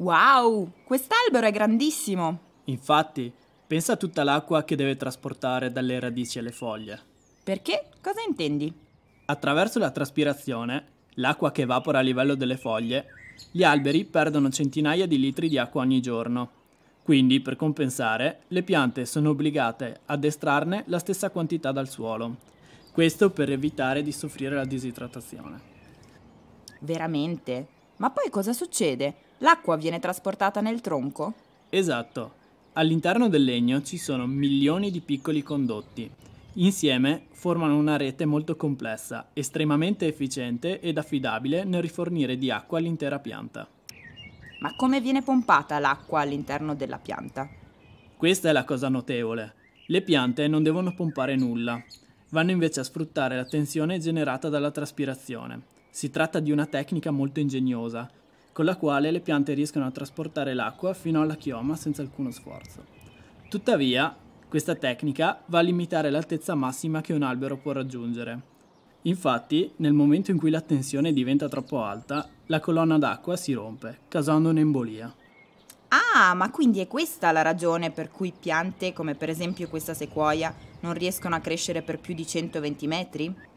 Wow, quest'albero è grandissimo! Infatti, pensa a tutta l'acqua che deve trasportare dalle radici alle foglie. Perché? Cosa intendi? Attraverso la traspirazione, l'acqua che evapora a livello delle foglie, gli alberi perdono centinaia di litri di acqua ogni giorno. Quindi, per compensare, le piante sono obbligate ad estrarne la stessa quantità dal suolo. Questo per evitare di soffrire la disidratazione. Veramente? Ma poi cosa succede? L'acqua viene trasportata nel tronco? Esatto. All'interno del legno ci sono milioni di piccoli condotti. Insieme formano una rete molto complessa, estremamente efficiente ed affidabile nel rifornire di acqua all'intera pianta. Ma come viene pompata l'acqua all'interno della pianta? Questa è la cosa notevole. Le piante non devono pompare nulla, vanno invece a sfruttare la tensione generata dalla traspirazione. Si tratta di una tecnica molto ingegnosa con la quale le piante riescono a trasportare l'acqua fino alla chioma senza alcuno sforzo. Tuttavia, questa tecnica va a limitare l'altezza massima che un albero può raggiungere. Infatti, nel momento in cui la tensione diventa troppo alta, la colonna d'acqua si rompe, causando un'embolia. Ah, ma quindi è questa la ragione per cui piante come per esempio questa sequoia non riescono a crescere per più di 120 metri?